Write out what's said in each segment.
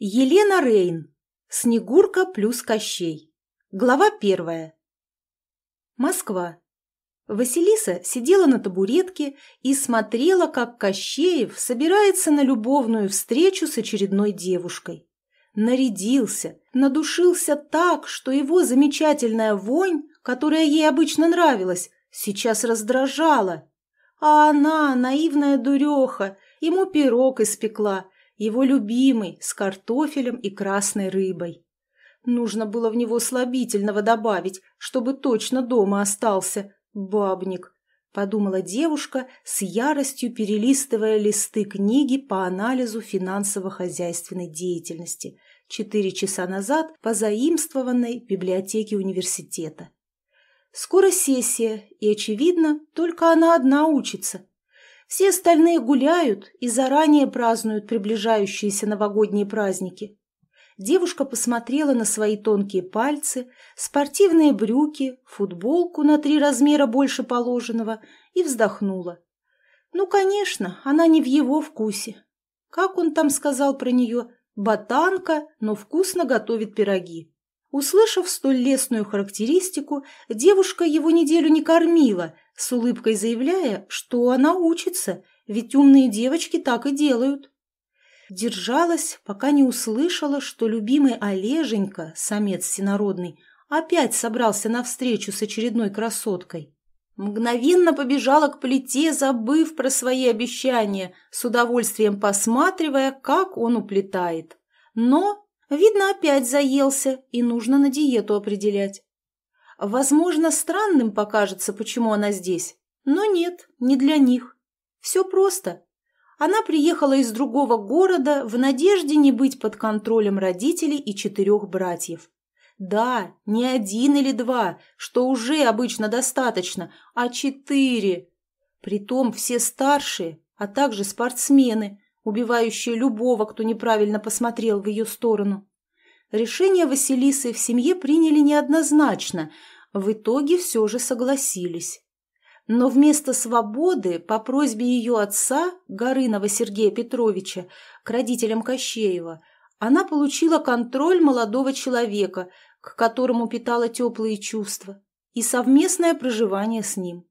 Елена Рейн. Снегурка плюс Кощей. Глава первая. Москва. Василиса сидела на табуретке и смотрела, как Кощеев собирается на любовную встречу с очередной девушкой. Нарядился, надушился так, что его замечательная вонь, которая ей обычно нравилась, сейчас раздражала. А она, наивная дуреха, ему пирог испекла – его любимый, с картофелем и красной рыбой. Нужно было в него слабительного добавить, чтобы точно дома остался. Бабник, — подумала девушка, с яростью перелистывая листы книги по анализу финансово-хозяйственной деятельности, четыре часа назад заимствованной библиотеке университета. Скоро сессия, и, очевидно, только она одна учится. Все остальные гуляют и заранее празднуют приближающиеся новогодние праздники. Девушка посмотрела на свои тонкие пальцы, спортивные брюки, футболку на три размера больше положенного и вздохнула. Ну, конечно, она не в его вкусе. Как он там сказал про нее? Ботанка, но вкусно готовит пироги. Услышав столь лестную характеристику, девушка его неделю не кормила, с улыбкой заявляя, что она учится, ведь умные девочки так и делают. Держалась, пока не услышала, что любимый Олеженька, самец всенародный, опять собрался навстречу с очередной красоткой. Мгновенно побежала к плите, забыв про свои обещания, с удовольствием посматривая, как он уплетает. Но, видно, опять заелся, и нужно на диету определять. Возможно, странным покажется, почему она здесь. Но нет, не для них. Все просто. Она приехала из другого города в надежде не быть под контролем родителей и четырех братьев. Да, не один или два, что уже обычно достаточно, а четыре. Притом все старшие, а также спортсмены, убивающие любого, кто неправильно посмотрел в ее сторону. Решение Василисы в семье приняли неоднозначно, в итоге все же согласились. Но вместо свободы, по просьбе ее отца, Горынова Сергея Петровича, к родителям Кощеева, она получила контроль молодого человека, к которому питала теплые чувства, и совместное проживание с ним.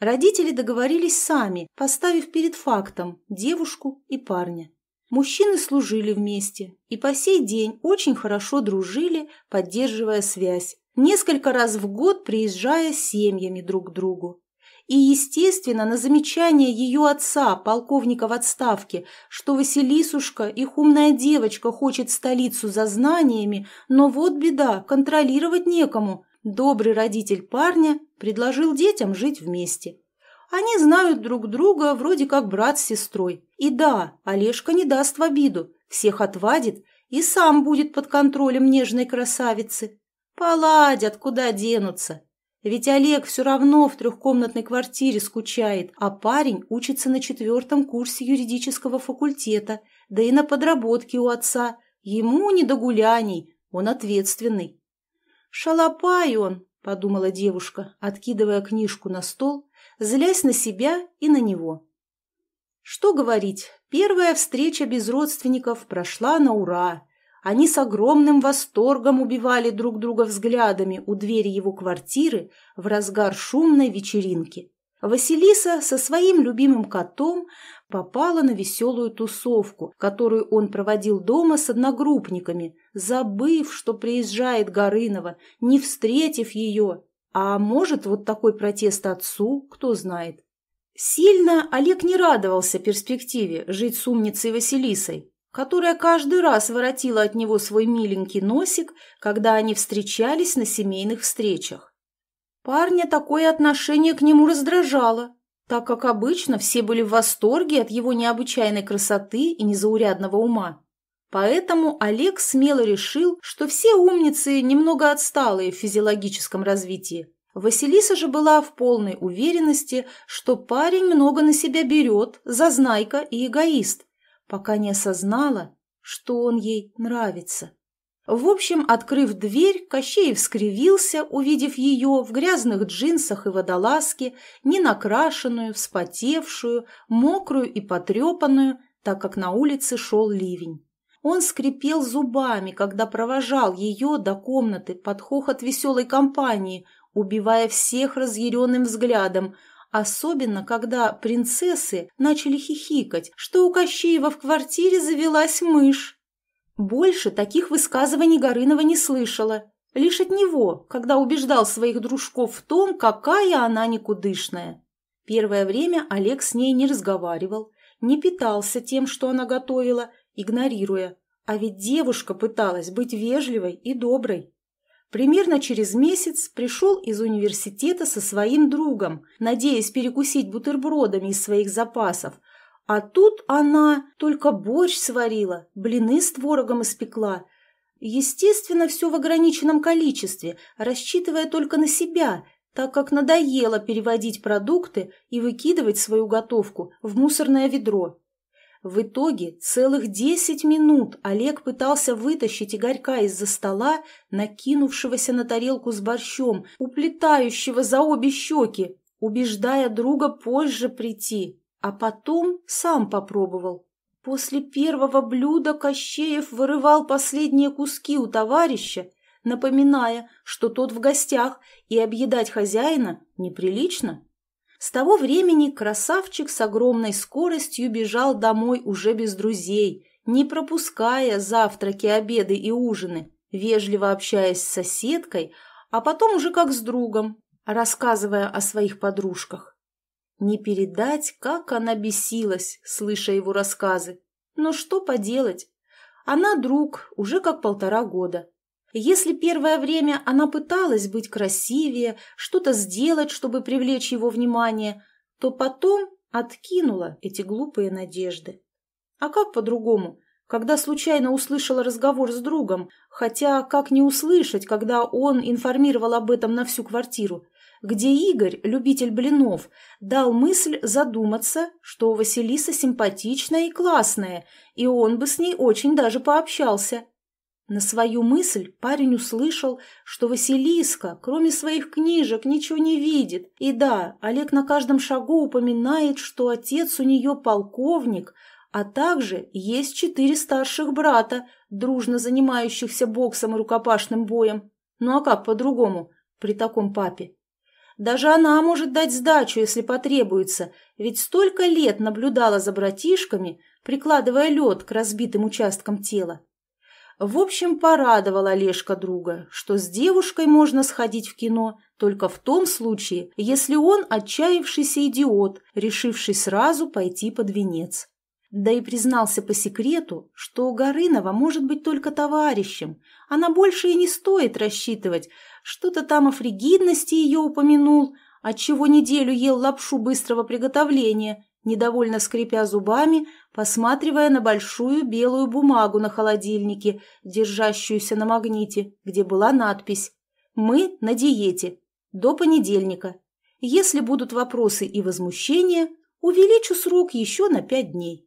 Родители договорились сами, поставив перед фактом девушку и парня. Мужчины служили вместе и по сей день очень хорошо дружили, поддерживая связь, несколько раз в год приезжая семьями друг к другу. И, естественно, на замечание ее отца, полковника в отставке, что Василисушка, их умная девочка, хочет в столицу за знаниями, но вот беда, контролировать некому, добрый родитель парня предложил детям жить вместе. Они знают друг друга вроде как брат с сестрой, и да, Олежка не даст в обиду, всех отвадит и сам будет под контролем нежной красавицы. Поладят, куда денутся. Ведь Олег все равно в трехкомнатной квартире скучает, а парень учится на четвертом курсе юридического факультета, да и на подработке у отца. Ему не до гуляний, он ответственный. «Шалопай он», — подумала девушка, откидывая книжку на стол, злясь на себя и на него. Что говорить, первая встреча без родственников прошла на ура. Они с огромным восторгом убивали друг друга взглядами у двери его квартиры в разгар шумной вечеринки. Василиса со своим любимым котом попала на веселую тусовку, которую он проводил дома с одногруппниками, забыв, что приезжает Горынова, не встретив ее. А может, вот такой протест отцу, кто знает. Сильно Олег не радовался перспективе жить с умницей Василисой, которая каждый раз воротила от него свой миленький носик, когда они встречались на семейных встречах. Парня такое отношение к нему раздражало, так как обычно все были в восторге от его необычайной красоты и незаурядного ума. Поэтому Олег смело решил, что все умницы немного отсталые в физиологическом развитии, Василиса же была в полной уверенности, что парень много на себя берет, зазнайка и эгоист, пока не осознала, что он ей нравится. В общем, открыв дверь, Кощеев скривился, увидев ее в грязных джинсах и водолазке, ненакрашенную, вспотевшую, мокрую и потрепанную, так как на улице шел ливень. Он скрипел зубами, когда провожал ее до комнаты под хохот веселой компании, убивая всех разъяренным взглядом, особенно когда принцессы начали хихикать, что у Кощеева в квартире завелась мышь. Больше таких высказываний Горынова не слышала, лишь от него, когда убеждал своих дружков в том, какая она никудышная. Первое время Олег с ней не разговаривал, не питался тем, что она готовила, игнорируя, а ведь девушка пыталась быть вежливой и доброй. Примерно через месяц пришел из университета со своим другом, надеясь перекусить бутербродами из своих запасов. А тут она только борщ сварила, блины с творогом испекла. Естественно, все в ограниченном количестве, рассчитывая только на себя, так как надоело переводить продукты и выкидывать свою готовку в мусорное ведро. В итоге целых десять минут Олег пытался вытащить Игорька из-за стола, накинувшегося на тарелку с борщом, уплетающего за обе щеки, убеждая друга позже прийти, а потом сам попробовал. После первого блюда Кощеев вырывал последние куски у товарища, напоминая, что тот в гостях, и объедать хозяина неприлично. С того времени красавчик с огромной скоростью бежал домой уже без друзей, не пропуская завтраки, обеды и ужины, вежливо общаясь с соседкой, а потом уже как с другом, рассказывая о своих подружках. Не передать, как она бесилась, слыша его рассказы. Но что поделать? Она друг уже как полтора года. Если первое время она пыталась быть красивее, что-то сделать, чтобы привлечь его внимание, то потом откинула эти глупые надежды. А как по-другому, когда случайно услышала разговор с другом, хотя как не услышать, когда он информировал об этом на всю квартиру, где Игорь, любитель блинов, дал мысль задуматься, что Василиса симпатичная и классная, и он бы с ней очень даже пообщался – на свою мысль парень услышал, что Василиска, кроме своих книжек, ничего не видит. И да, Олег на каждом шагу упоминает, что отец у нее полковник, а также есть четыре старших брата, дружно занимающихся боксом и рукопашным боем. Ну а как по-другому при таком папе? Даже она может дать сдачу, если потребуется, ведь столько лет наблюдала за братишками, прикладывая лед к разбитым участкам тела. В общем, порадовал Олежка друга, что с девушкой можно сходить в кино только в том случае, если он отчаявшийся идиот, решивший сразу пойти под венец. Да и признался по секрету, что Горынова может быть только товарищем, она больше и не стоит рассчитывать. Что-то там о фригидности ее упомянул, отчего неделю ел лапшу быстрого приготовления недовольно скрипя зубами, посматривая на большую белую бумагу на холодильнике, держащуюся на магните, где была надпись «Мы на диете. До понедельника. Если будут вопросы и возмущения, увеличу срок еще на пять дней».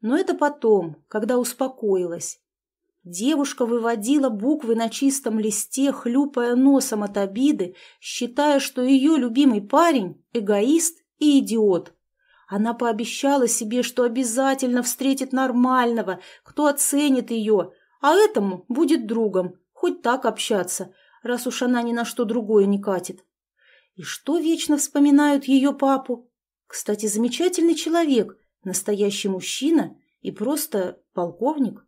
Но это потом, когда успокоилась. Девушка выводила буквы на чистом листе, хлюпая носом от обиды, считая, что ее любимый парень – эгоист и идиот, она пообещала себе, что обязательно встретит нормального, кто оценит ее, а этому будет другом, хоть так общаться, раз уж она ни на что другое не катит. И что вечно вспоминают ее папу? Кстати, замечательный человек, настоящий мужчина и просто полковник.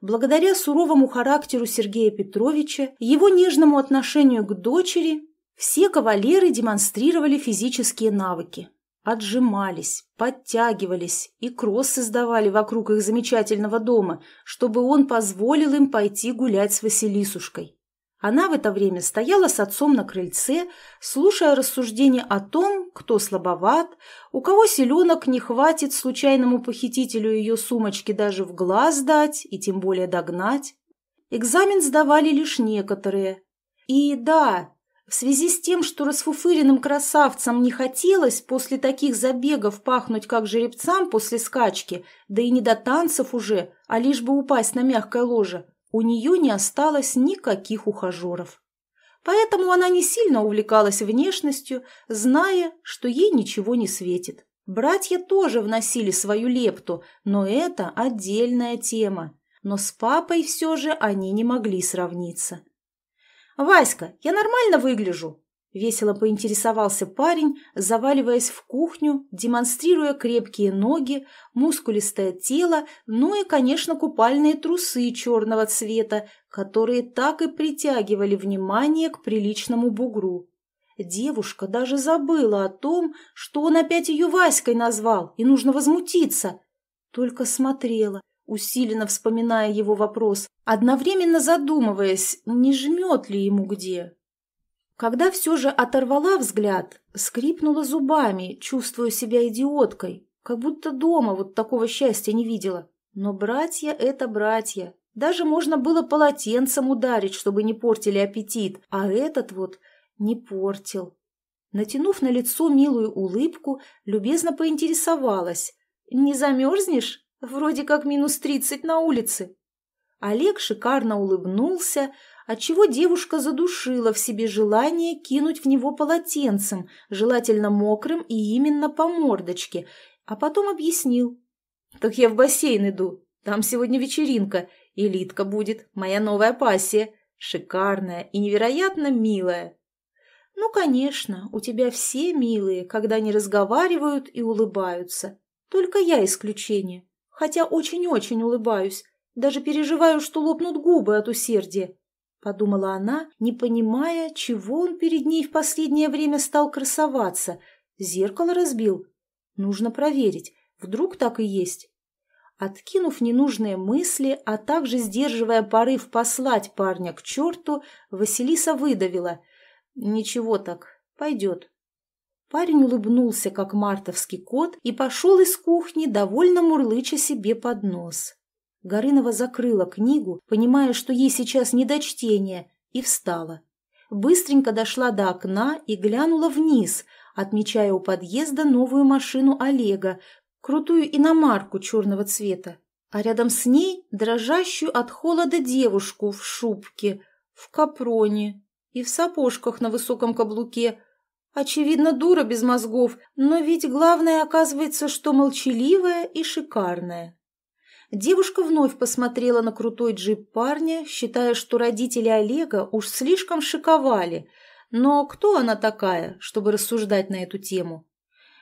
Благодаря суровому характеру Сергея Петровича, его нежному отношению к дочери, все кавалеры демонстрировали физические навыки отжимались, подтягивались и кроссы сдавали вокруг их замечательного дома, чтобы он позволил им пойти гулять с Василисушкой. Она в это время стояла с отцом на крыльце, слушая рассуждения о том, кто слабоват, у кого селенок не хватит случайному похитителю ее сумочки даже в глаз дать и тем более догнать. Экзамен сдавали лишь некоторые. И да, в связи с тем, что расфуфыренным красавцам не хотелось после таких забегов пахнуть как жеребцам после скачки, да и не до танцев уже, а лишь бы упасть на мягкое ложе, у нее не осталось никаких ухажеров. Поэтому она не сильно увлекалась внешностью, зная, что ей ничего не светит. Братья тоже вносили свою лепту, но это отдельная тема. Но с папой все же они не могли сравниться. «Васька, я нормально выгляжу?» – весело поинтересовался парень, заваливаясь в кухню, демонстрируя крепкие ноги, мускулистое тело, ну и, конечно, купальные трусы черного цвета, которые так и притягивали внимание к приличному бугру. Девушка даже забыла о том, что он опять ее Васькой назвал, и нужно возмутиться. Только смотрела – усиленно вспоминая его вопрос, одновременно задумываясь, не жмет ли ему где. Когда все же оторвала взгляд, скрипнула зубами, чувствуя себя идиоткой, как будто дома вот такого счастья не видела. Но братья — это братья. Даже можно было полотенцем ударить, чтобы не портили аппетит, а этот вот не портил. Натянув на лицо милую улыбку, любезно поинтересовалась. «Не замерзнешь?» Вроде как минус тридцать на улице. Олег шикарно улыбнулся, отчего девушка задушила в себе желание кинуть в него полотенцем, желательно мокрым и именно по мордочке, а потом объяснил. «Так я в бассейн иду, там сегодня вечеринка, элитка будет, моя новая пассия, шикарная и невероятно милая». «Ну, конечно, у тебя все милые, когда не разговаривают и улыбаются, только я исключение» хотя очень-очень улыбаюсь, даже переживаю, что лопнут губы от усердия. Подумала она, не понимая, чего он перед ней в последнее время стал красоваться. Зеркало разбил. Нужно проверить, вдруг так и есть. Откинув ненужные мысли, а также сдерживая порыв послать парня к черту, Василиса выдавила. «Ничего так, пойдет». Парень улыбнулся, как мартовский кот, и пошел из кухни, довольно мурлыча себе под нос. Горынова закрыла книгу, понимая, что ей сейчас не до чтения, и встала. Быстренько дошла до окна и глянула вниз, отмечая у подъезда новую машину Олега, крутую иномарку черного цвета, а рядом с ней дрожащую от холода девушку в шубке, в капроне и в сапожках на высоком каблуке – Очевидно, дура без мозгов, но ведь главное оказывается, что молчаливая и шикарная. Девушка вновь посмотрела на крутой джип парня, считая, что родители Олега уж слишком шиковали, но кто она такая, чтобы рассуждать на эту тему?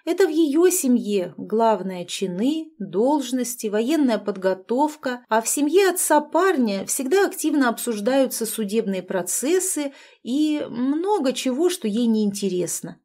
Это в ее семье главное чины, должности, военная подготовка, а в семье отца парня всегда активно обсуждаются судебные процессы и много чего, что ей неинтересно.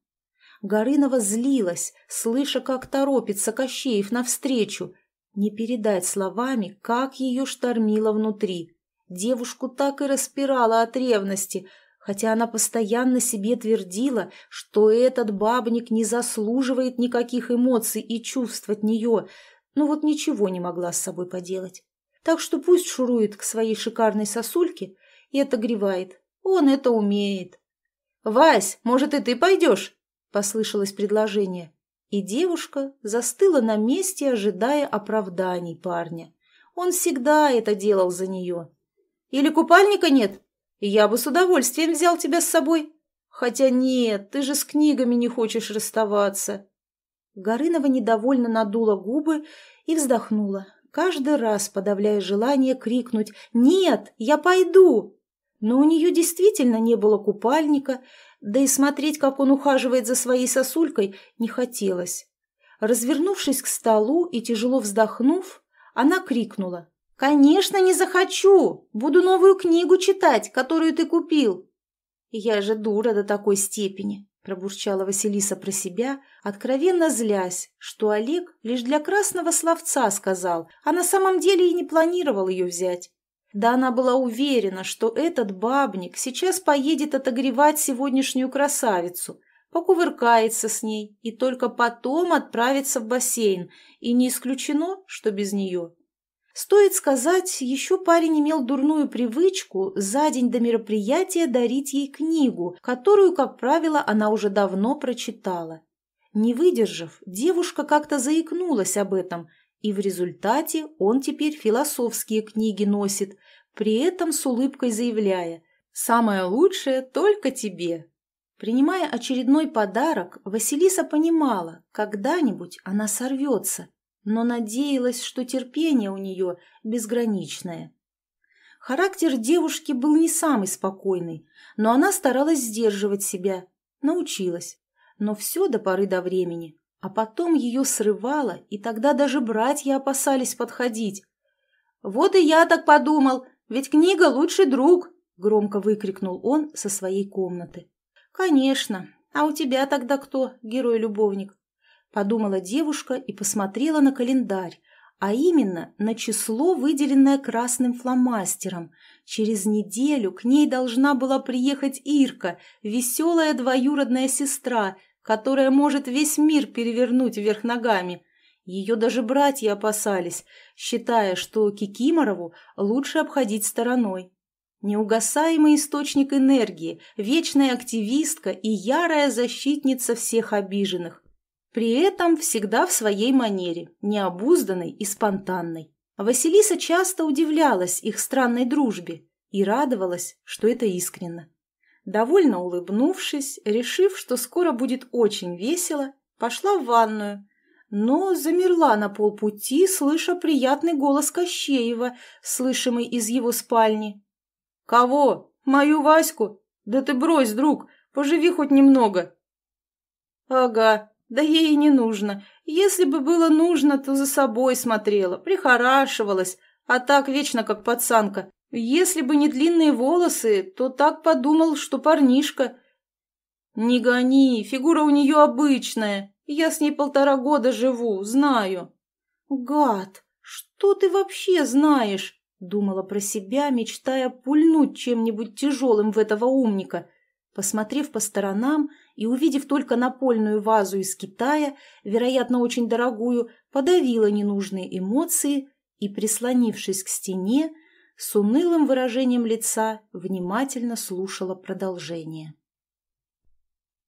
Горынова злилась, слыша, как торопится Кощеев навстречу. Не передать словами, как ее штормило внутри. Девушку так и распирала от ревности – хотя она постоянно себе твердила, что этот бабник не заслуживает никаких эмоций и чувств от нее, но вот ничего не могла с собой поделать. Так что пусть шурует к своей шикарной сосульке и отогревает. Он это умеет. «Вась, может, и ты пойдешь?» – послышалось предложение. И девушка застыла на месте, ожидая оправданий парня. Он всегда это делал за нее. «Или купальника нет?» Я бы с удовольствием взял тебя с собой. Хотя нет, ты же с книгами не хочешь расставаться. Горынова недовольно надула губы и вздохнула, каждый раз подавляя желание крикнуть «Нет, я пойду!». Но у нее действительно не было купальника, да и смотреть, как он ухаживает за своей сосулькой, не хотелось. Развернувшись к столу и тяжело вздохнув, она крикнула «Конечно, не захочу! Буду новую книгу читать, которую ты купил!» «Я же дура до такой степени!» – пробурчала Василиса про себя, откровенно злясь, что Олег лишь для красного словца сказал, а на самом деле и не планировал ее взять. Да она была уверена, что этот бабник сейчас поедет отогревать сегодняшнюю красавицу, покувыркается с ней и только потом отправится в бассейн, и не исключено, что без нее. Стоит сказать, еще парень имел дурную привычку за день до мероприятия дарить ей книгу, которую, как правило, она уже давно прочитала. Не выдержав, девушка как-то заикнулась об этом, и в результате он теперь философские книги носит, при этом с улыбкой заявляя «Самое лучшее только тебе». Принимая очередной подарок, Василиса понимала, когда-нибудь она сорвется – но надеялась, что терпение у нее безграничное. Характер девушки был не самый спокойный, но она старалась сдерживать себя, научилась. Но все до поры до времени. А потом ее срывало, и тогда даже братья опасались подходить. «Вот и я так подумал, ведь книга лучший друг!» — громко выкрикнул он со своей комнаты. «Конечно. А у тебя тогда кто, герой-любовник?» – подумала девушка и посмотрела на календарь, а именно на число, выделенное красным фломастером. Через неделю к ней должна была приехать Ирка, веселая двоюродная сестра, которая может весь мир перевернуть вверх ногами. Ее даже братья опасались, считая, что Кикиморову лучше обходить стороной. Неугасаемый источник энергии, вечная активистка и ярая защитница всех обиженных. При этом всегда в своей манере, необузданной и спонтанной. Василиса часто удивлялась их странной дружбе и радовалась, что это искренно. Довольно улыбнувшись, решив, что скоро будет очень весело, пошла в ванную, но замерла на полпути, слыша приятный голос Кощеева, слышимый из его спальни. «Кого? Мою Ваську? Да ты брось, друг, поживи хоть немного!» «Ага, да ей и не нужно. Если бы было нужно, то за собой смотрела, прихорашивалась, а так вечно как пацанка. Если бы не длинные волосы, то так подумал, что парнишка. Не гони, фигура у нее обычная. Я с ней полтора года живу, знаю. Гад, что ты вообще знаешь? Думала про себя, мечтая пульнуть чем-нибудь тяжелым в этого умника. Посмотрев по сторонам, и, увидев только напольную вазу из Китая, вероятно, очень дорогую, подавила ненужные эмоции и, прислонившись к стене, с унылым выражением лица внимательно слушала продолжение.